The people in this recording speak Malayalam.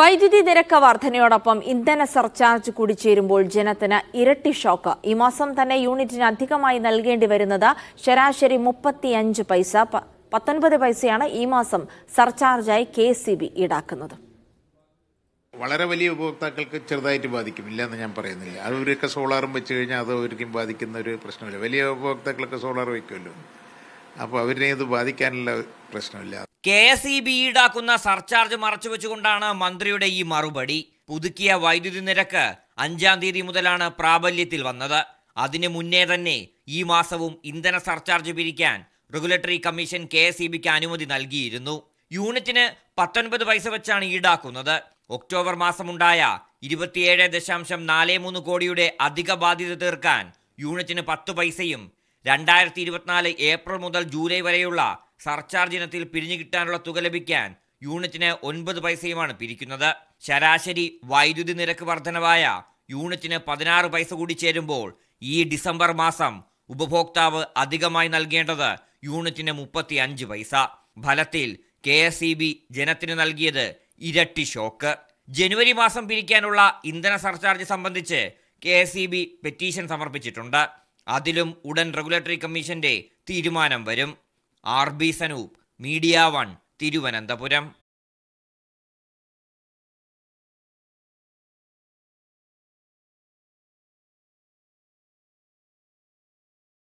വൈദ്യുതി നിരക്ക് വർധനയോടൊപ്പം ഇന്ധന സർചാർജ് കൂടി ചേരുമ്പോൾ ജനത്തിന് ഇരട്ടി ഷോക്ക് ഈ മാസം തന്നെ യൂണിറ്റിന് അധികമായി നൽകേണ്ടി വരുന്നത് ശരാശരി മുപ്പത്തിയഞ്ച് പൈസ പത്തൊൻപത് പൈസയാണ് ഈ മാസം സർചാർജായി കെ സി ബി ഈടാക്കുന്നത് വളരെ വലിയ ഉപഭോക്താക്കൾക്ക് ചെറുതായിട്ട് ബാധിക്കും ഇല്ലെന്ന് ഞാൻ പറയുന്നില്ല അവരൊക്കെ സോളാറും വെച്ച് കഴിഞ്ഞാൽ അത് അവർക്കും ബാധിക്കുന്ന ഒരു പ്രശ്നമില്ല വലിയ ഉപഭോക്താക്കളൊക്കെ സോളാർ വയ്ക്കുമല്ലോ അപ്പോൾ അവരെ ഇത് ബാധിക്കാനുള്ള പ്രശ്നമില്ല കെ എസ് ഇ ബി ഈടാക്കുന്ന സർചാർജ് മറച്ചുവെച്ചുകൊണ്ടാണ് മന്ത്രിയുടെ ഈ മറുപടി പുതുക്കിയ വൈദ്യുതി നിരക്ക് അഞ്ചാം തീയതി മുതലാണ് പ്രാബല്യത്തിൽ വന്നത് അതിനു മുന്നേ തന്നെ ഈ മാസവും ഇന്ധന സർചാർജ് പിരിക്കാൻ regulatory commission K S E ബിക്ക് അനുമതി നൽകിയിരുന്നു യൂണിറ്റിന് പത്തൊൻപത് പൈസ വെച്ചാണ് ഈടാക്കുന്നത് ഒക്ടോബർ മാസമുണ്ടായ ഇരുപത്തിയേഴ് ദശാംശം നാല് മൂന്ന് കോടിയുടെ അധിക ബാധ്യത തീർക്കാൻ യൂണിറ്റിന് പത്ത് പൈസയും രണ്ടായിരത്തി ഇരുപത്തിനാല് ഏപ്രിൽ മുതൽ ജൂലൈ വരെയുള്ള സർചാർജ് ഇനത്തിൽ പിരിഞ്ഞു കിട്ടാനുള്ള തുക ലഭിക്കാൻ യൂണിറ്റിന് ഒൻപത് പൈസയുമാണ് പിരിക്കുന്നത് ശരാശരി വൈദ്യുതി നിരക്ക് വർധനവായ യൂണിറ്റിന് പതിനാറ് പൈസ കൂടി ചേരുമ്പോൾ ഈ ഡിസംബർ മാസം ഉപഭോക്താവ് അധികമായി നൽകേണ്ടത് യൂണിറ്റിന് മുപ്പത്തി അഞ്ച് പൈസ ഫലത്തിൽ കെ എസ് ഇ ബി ജനത്തിന് നൽകിയത് ഇരട്ടി ഷോക്ക് ജനുവരി മാസം പിരിക്കാനുള്ള ഇന്ധന സർചാർജ് സംബന്ധിച്ച് K S E B petition സമർപ്പിച്ചിട്ടുണ്ട് അതിലും ഉടൻ റെഗുലേറ്ററി കമ്മീഷന്റെ തീരുമാനം വരും R B Sanoop media one Thiruvananthapuram